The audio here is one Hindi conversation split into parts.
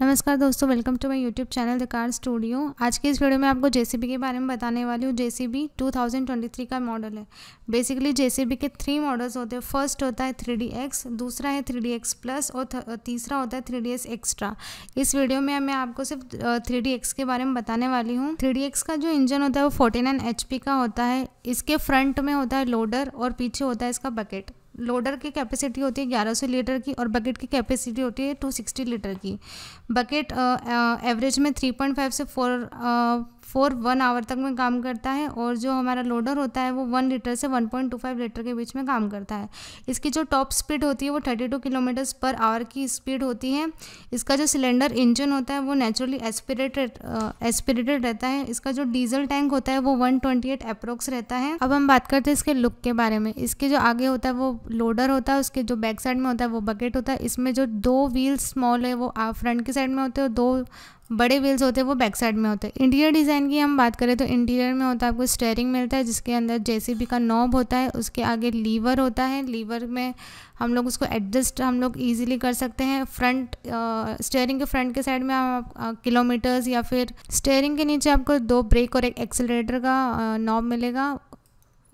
नमस्कार दोस्तों welcome to my YouTube channel The Car Studio आज के इस वीडियो में आपको जेसीबी के बारे में बताने वाली हूँ जेसीबी 2023 का मॉडल है बेसिकली जेसीबी के थ्री मॉडल्स होते हैं फर्स्ट होता है थ्री डी एक्स दूसरा है थ्री डी एक्स प्लस और तीसरा होता है थ्री डी एक्स्ट्रा इस वीडियो में मैं आपको सिर्फ थ्री डी एक्स के बारे में बताने वाली हूँ थ्री डी एक्स का जो इंजन होता है वो फोर्टी नाइन एच पी का होता है इसके फ्रंट में होता है लोडर और पीछे होता है इसका बकेट लोडर की कैपेसिटी होती है 1100 लीटर की और बकेट की कैपेसिटी होती है 260 लीटर की बकेट एवरेज में 3.5 से 4 फोर वन आवर तक में काम करता है और जो हमारा लोडर होता है वो वन लीटर से one point two five litre के बीच में काम करता है इसकी जो टॉप स्पीड होती है वो thirty two kilometres per hour की स्पीड होती है इसका जो सिलेंडर इंजन होता है वो नेचुरली एस्पिरेटेड एस्पिरेटेड रहता है इसका जो डीजल टैंक होता है वो वन ट्वेंटी एट अप्रोक्स रहता है अब हम बात करते हैं इसके लुक के बारे में इसके जो आगे होता है वो लोडर होता है उसके जो बैक साइड में होता है वो बकेट होता है इसमें जो दो व्हील स्मॉल है वो फ्रंट की साइड में होते हैं दो बड़े व्हील्स होते हैं वो बैक साइड में होते हैं इंटीरियर डिज़ाइन की हम बात करें तो इंटीरियर में होता है आपको स्टेयरिंग मिलता है जिसके अंदर जेसीबी का नॉब होता है उसके आगे लीवर होता है लीवर में हम लोग उसको एडजस्ट हम लोग इजीली कर सकते हैं फ्रंट स्टेयरिंग के फ्रंट के साइड में आप किलोमीटर्स या फिर स्टेयरिंग के नीचे आपको दो ब्रेक और एक एक्सेलरेटर का नॉब मिलेगा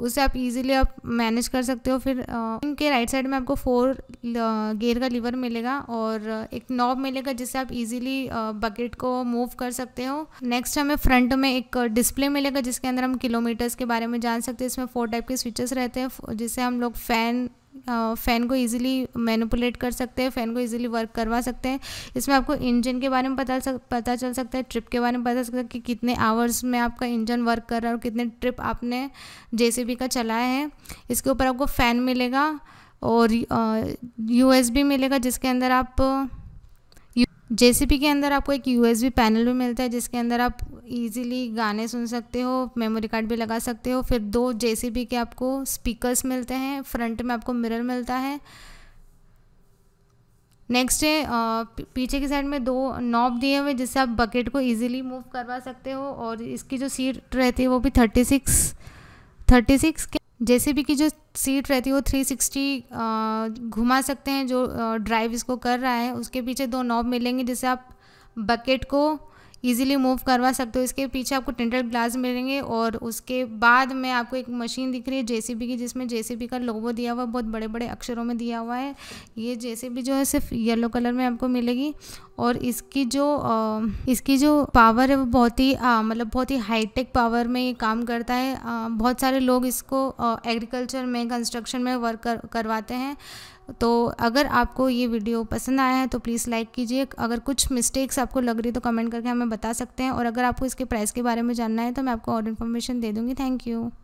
उसे आप इजीली आप मैनेज कर सकते हो फिर इनके राइट साइड में आपको फोर गेयर का लीवर मिलेगा और एक नॉब मिलेगा जिससे आप इजीली बकेट को मूव कर सकते हो नेक्स्ट हमें फ्रंट में एक डिस्प्ले मिलेगा जिसके अंदर हम किलोमीटर्स के बारे में जान सकते हैं इसमें फोर टाइप के स्विचेस रहते हैं जिससे हम लोग फ़ैन फ़ैन को इजीली मैनिपुलेट कर सकते हैं फ़ैन को इजीली वर्क करवा सकते हैं इसमें आपको इंजन के बारे में पता सक पता चल सकता है ट्रिप के बारे में पता चल सकता है कि कितने आवर्स में आपका इंजन वर्क कर रहा है और कितने ट्रिप आपने जे का चलाया है इसके ऊपर आपको फ़ैन मिलेगा और यू मिलेगा जिसके अंदर आप जे के अंदर आपको एक यू पैनल भी मिलता है जिसके अंदर आप इजीली गाने सुन सकते हो मेमोरी कार्ड भी लगा सकते हो फिर दो जे के आपको स्पीकर्स मिलते हैं फ्रंट में आपको मिरर मिलता है नेक्स्ट है पीछे की साइड में दो नॉब दिए हुए जिससे आप बकेट को इजीली मूव करवा सकते हो और इसकी जो सीट रहती है वो भी थर्टी सिक्स थर्टी सिक्स जैसे भी की जो सीट रहती है वो 360 घुमा सकते हैं जो ड्राइव इसको कर रहा है उसके पीछे दो नॉब मिलेंगे जिससे आप बकेट को ईजिली मूव करवा सकते हो इसके पीछे आपको टेंटेड ग्लास मिलेंगे और उसके बाद में आपको एक मशीन दिख रही है जेसीबी की जिसमें जेसीबी का लोगो दिया हुआ है बहुत बड़े बड़े अक्षरों में दिया हुआ है ये जेसीबी जो है सिर्फ येलो कलर में आपको मिलेगी और इसकी जो इसकी जो पावर है वो बहुत ही मतलब बहुत ही हाईटेक पावर में ये काम करता है बहुत सारे लोग इसको एग्रीकल्चर में कंस्ट्रक्शन में वर्क कर, करवाते हैं तो अगर आपको ये वीडियो पसंद आया है तो प्लीज़ लाइक कीजिए अगर कुछ मिस्टेक्स आपको लग रही है तो कमेंट करके हमें बता सकते हैं और अगर आपको इसके प्राइस के बारे में जानना है तो मैं आपको और इन्फॉर्मेशन दे दूँगी थैंक यू